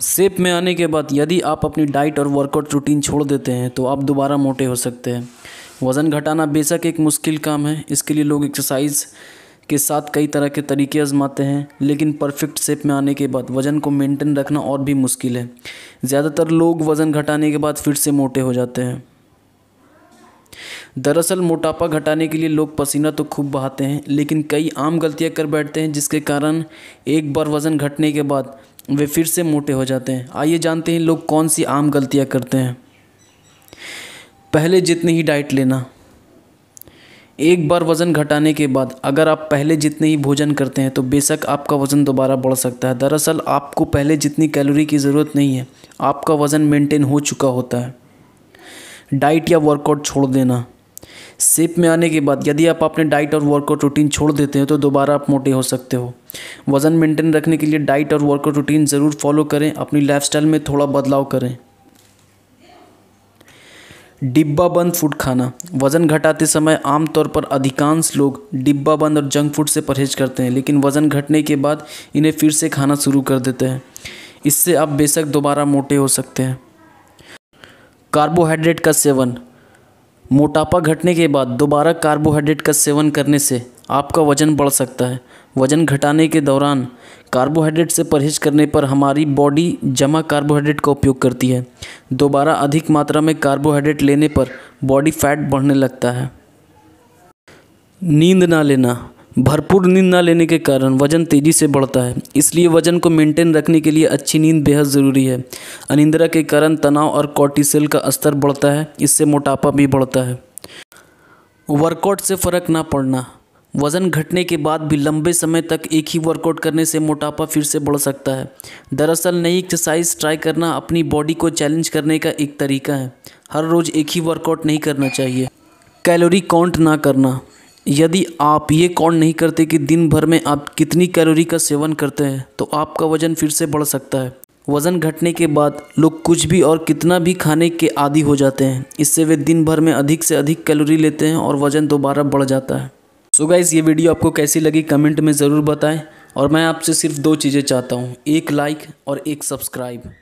सेप में आने के बाद यदि आप अपनी डाइट और वर्कआउट रूटीन छोड़ देते हैं तो आप दोबारा मोटे हो सकते हैं वज़न घटाना बेशक एक मुश्किल काम है इसके लिए लोग एक्सरसाइज के साथ कई तरह के तरीके आजमाते हैं लेकिन परफेक्ट शेप में आने के बाद वज़न को मेंटेन रखना और भी मुश्किल है ज़्यादातर लोग वज़न घटाने के बाद फिर से मोटे हो जाते हैं दरअसल मोटापा घटाने के लिए लोग पसीना तो खूब बहाते हैं लेकिन कई आम गलतियां कर बैठते हैं जिसके कारण एक बार वज़न घटने के बाद वे फिर से मोटे हो जाते हैं आइए जानते हैं लोग कौन सी आम गलतियाँ करते हैं पहले जितनी ही डाइट लेना एक बार वज़न घटाने के बाद अगर आप पहले जितने ही भोजन करते हैं तो बेशक आपका वज़न दोबारा बढ़ सकता है दरअसल आपको पहले जितनी कैलोरी की ज़रूरत नहीं है आपका वज़न मेंटेन हो चुका होता है डाइट या वर्कआउट छोड़ देना सेप में आने के बाद यदि आप अपने डाइट और वर्कआउट रूटीन छोड़ देते हैं तो दोबारा आप मोटे हो सकते हो वज़न मेंटेन रखने के लिए डाइट और वर्कआउट रूटीन ज़रूर फॉलो करें अपनी लाइफस्टाइल में थोड़ा बदलाव करें डिब्बा बंद फूड खाना वज़न घटाते समय आमतौर पर अधिकांश लोग डिब्बा बंद और जंक फूड से परहेज करते हैं लेकिन वज़न घटने के बाद इन्हें फिर से खाना शुरू कर देते हैं इससे आप बेशक दोबारा मोटे हो सकते हैं कार्बोहाइड्रेट का सेवन मोटापा घटने के बाद दोबारा कार्बोहाइड्रेट का सेवन करने से आपका वजन बढ़ सकता है वजन घटाने के दौरान कार्बोहाइड्रेट से परहेज करने पर हमारी बॉडी जमा कार्बोहाइड्रेट का उपयोग करती है दोबारा अधिक मात्रा में कार्बोहाइड्रेट लेने पर बॉडी फैट बढ़ने लगता है नींद ना लेना भरपूर नींद ना लेने के कारण वजन तेज़ी से बढ़ता है इसलिए वजन को मेंटेन रखने के लिए अच्छी नींद बेहद ज़रूरी है अनिंद्रा के कारण तनाव और कॉर्टिसल का स्तर बढ़ता है इससे मोटापा भी बढ़ता है वर्कआउट से फ़र्क ना पड़ना वज़न घटने के बाद भी लंबे समय तक एक ही वर्कआउट करने से मोटापा फिर से बढ़ सकता है दरअसल नई एक्सरसाइज ट्राई करना अपनी बॉडी को चैलेंज करने का एक तरीका है हर रोज़ एक ही वर्कआउट नहीं करना चाहिए कैलोरी काउंट ना करना यदि आप ये कौन नहीं करते कि दिन भर में आप कितनी कैलोरी का सेवन करते हैं तो आपका वज़न फिर से बढ़ सकता है वज़न घटने के बाद लोग कुछ भी और कितना भी खाने के आदि हो जाते हैं इससे वे दिन भर में अधिक से अधिक कैलोरी लेते हैं और वज़न दोबारा बढ़ जाता है सो so गाइज़ ये वीडियो आपको कैसी लगी कमेंट में ज़रूर बताएं और मैं आपसे सिर्फ दो चीज़ें चाहता हूँ एक लाइक और एक सब्सक्राइब